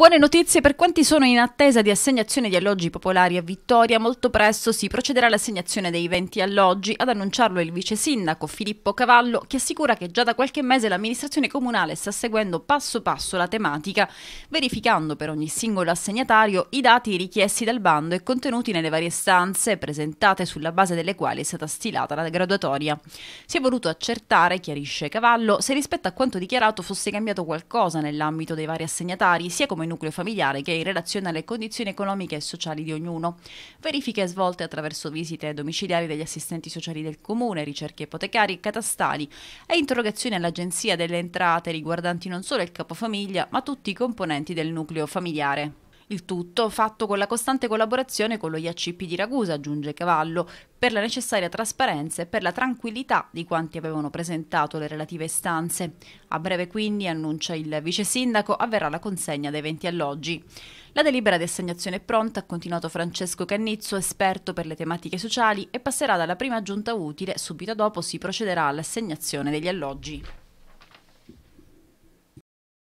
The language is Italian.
Buone notizie per quanti sono in attesa di assegnazione di alloggi popolari a Vittoria. Molto presto si procederà all'assegnazione dei 20 alloggi, ad annunciarlo il vice sindaco Filippo Cavallo, che assicura che già da qualche mese l'amministrazione comunale sta seguendo passo passo la tematica, verificando per ogni singolo assegnatario i dati richiesti dal bando e contenuti nelle varie stanze presentate sulla base delle quali è stata stilata la graduatoria. Si è voluto accertare, chiarisce Cavallo, se rispetto a quanto dichiarato fosse cambiato qualcosa nell'ambito dei vari assegnatari, sia come nucleo familiare che è in relazione alle condizioni economiche e sociali di ognuno. Verifiche svolte attraverso visite domiciliari degli assistenti sociali del comune, ricerche ipotecarie e catastali e interrogazioni all'Agenzia delle Entrate riguardanti non solo il capofamiglia ma tutti i componenti del nucleo familiare. Il tutto fatto con la costante collaborazione con lo IACP di Ragusa, aggiunge Cavallo, per la necessaria trasparenza e per la tranquillità di quanti avevano presentato le relative istanze. A breve quindi, annuncia il vice sindaco, avverrà la consegna dei 20 alloggi. La delibera di assegnazione è pronta, ha continuato Francesco Cannizzo, esperto per le tematiche sociali, e passerà dalla prima giunta utile, subito dopo si procederà all'assegnazione degli alloggi.